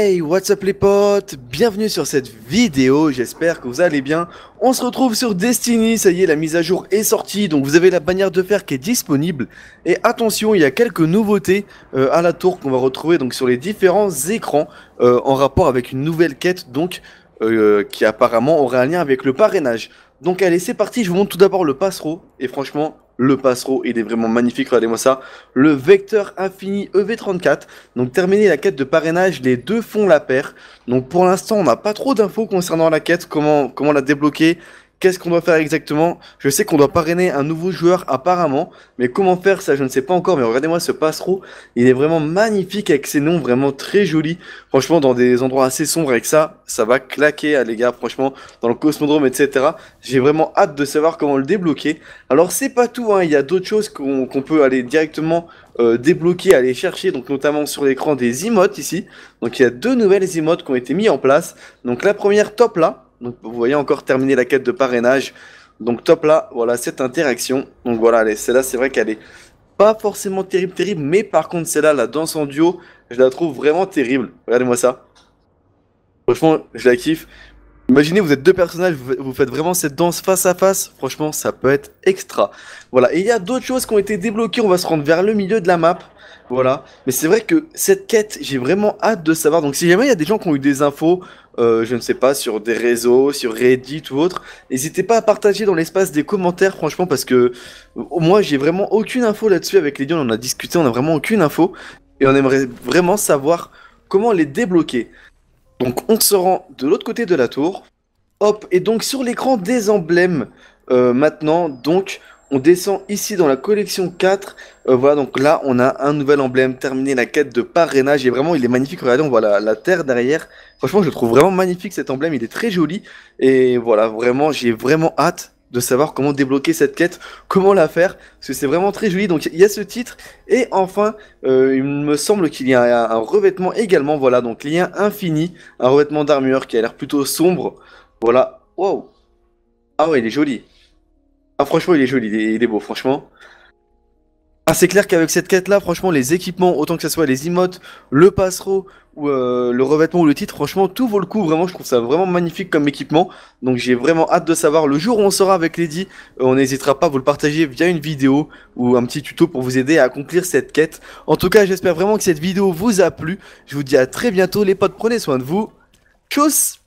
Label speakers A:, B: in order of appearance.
A: Hey, what's up les potes Bienvenue sur cette vidéo, j'espère que vous allez bien. On se retrouve sur Destiny, ça y est, la mise à jour est sortie, donc vous avez la bannière de fer qui est disponible. Et attention, il y a quelques nouveautés euh, à la tour qu'on va retrouver donc sur les différents écrans euh, en rapport avec une nouvelle quête donc euh, qui apparemment aurait un lien avec le parrainage. Donc allez, c'est parti, je vous montre tout d'abord le passereau, et franchement, le passereau, il est vraiment magnifique, regardez-moi ça. Le vecteur infini EV34, donc terminé la quête de parrainage, les deux font la paire. Donc pour l'instant, on n'a pas trop d'infos concernant la quête, comment, comment la débloquer Qu'est-ce qu'on doit faire exactement Je sais qu'on doit parrainer un nouveau joueur apparemment, mais comment faire ça je ne sais pas encore, mais regardez-moi ce passereau, il est vraiment magnifique avec ses noms, vraiment très joli. Franchement, dans des endroits assez sombres avec ça, ça va claquer hein, les gars, franchement, dans le cosmodrome, etc. J'ai vraiment hâte de savoir comment le débloquer. Alors c'est pas tout, hein, il y a d'autres choses qu'on peut aller directement euh, débloquer, aller chercher, donc notamment sur l'écran des emotes ici. Donc il y a deux nouvelles emotes qui ont été mises en place. Donc la première top là, donc vous voyez encore terminer la quête de parrainage. Donc top là, voilà cette interaction. Donc voilà, celle-là c'est vrai qu'elle est pas forcément terrible, terrible, mais par contre celle-là, la danse en duo, je la trouve vraiment terrible. Regardez-moi ça. Franchement, je la kiffe. Imaginez, vous êtes deux personnages, vous faites vraiment cette danse face à face. Franchement, ça peut être extra. Voilà. Et il y a d'autres choses qui ont été débloquées. On va se rendre vers le milieu de la map. Voilà. Mais c'est vrai que cette quête, j'ai vraiment hâte de savoir. Donc, si jamais il y a des gens qui ont eu des infos, euh, je ne sais pas, sur des réseaux, sur Reddit ou autre, n'hésitez pas à partager dans l'espace des commentaires, franchement, parce que euh, moi, j'ai vraiment aucune info là-dessus. Avec les Lady, on en a discuté, on a vraiment aucune info. Et on aimerait vraiment savoir comment les débloquer. Donc on se rend de l'autre côté de la tour. Hop, et donc sur l'écran des emblèmes euh, maintenant, donc on descend ici dans la collection 4. Euh, voilà, donc là on a un nouvel emblème, terminé la quête de parrainage. Et vraiment il est magnifique, regardez, on voit la, la terre derrière. Franchement je le trouve vraiment magnifique cet emblème, il est très joli. Et voilà, vraiment j'ai vraiment hâte de savoir comment débloquer cette quête, comment la faire, parce que c'est vraiment très joli. Donc il y a ce titre. Et enfin, euh, il me semble qu'il y a un, revêtement également, voilà, donc lien infini, un revêtement d'armure qui a l'air plutôt sombre. Voilà, wow. Ah ouais, il est joli. Ah franchement, il est joli, il est beau, franchement. Ah, c'est clair qu'avec cette quête-là, franchement, les équipements, autant que ce soit les emotes, le passereau, ou euh, le revêtement ou le titre, franchement, tout vaut le coup. Vraiment, je trouve ça vraiment magnifique comme équipement. Donc, j'ai vraiment hâte de savoir. Le jour où on sera avec Lady, euh, on n'hésitera pas à vous le partager via une vidéo ou un petit tuto pour vous aider à accomplir cette quête. En tout cas, j'espère vraiment que cette vidéo vous a plu. Je vous dis à très bientôt, les potes. Prenez soin de vous. Tchuss